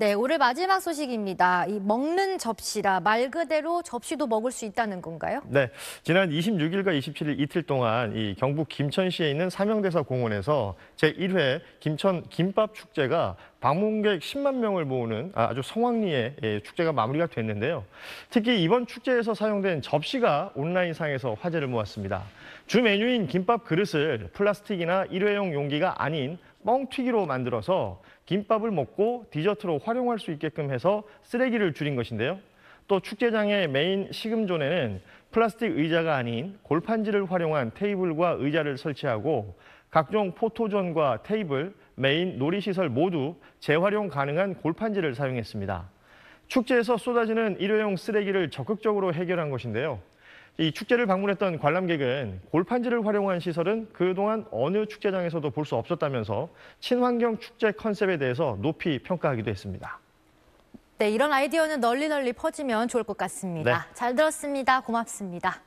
네, 오늘 마지막 소식입니다. 이 먹는 접시라 말 그대로 접시도 먹을 수 있다는 건가요? 네, 지난 26일과 27일 이틀 동안 이 경북 김천시에 있는 삼명대사 공원에서 제1회 김천 김밥 축제가 방문객 10만 명을 모으는 아, 아주 성황리에 예, 축제가 마무리가 됐는데요. 특히 이번 축제에서 사용된 접시가 온라인상에서 화제를 모았습니다. 주 메뉴인 김밥 그릇을 플라스틱이나 일회용 용기가 아닌 뻥튀기로 만들어서 김밥을 먹고 디저트로 활용할 수 있게끔 해서 쓰레기를 줄인 것인데요. 또 축제장의 메인 식음존에는 플라스틱 의자가 아닌 골판지를 활용한 테이블과 의자를 설치하고 각종 포토존과 테이블, 메인 놀이시설 모두 재활용 가능한 골판지를 사용했습니다. 축제에서 쏟아지는 일회용 쓰레기를 적극적으로 해결한 것인데요. 이 축제를 방문했던 관람객은 골판지를 활용한 시설은 그동안 어느 축제장에서도 볼 수 없었다면서 친환경 축제 컨셉에 대해서 높이 평가하기도 했습니다. 네, 이런 아이디어는 널리 널리 퍼지면 좋을 것 같습니다. 네. 잘 들었습니다. 고맙습니다.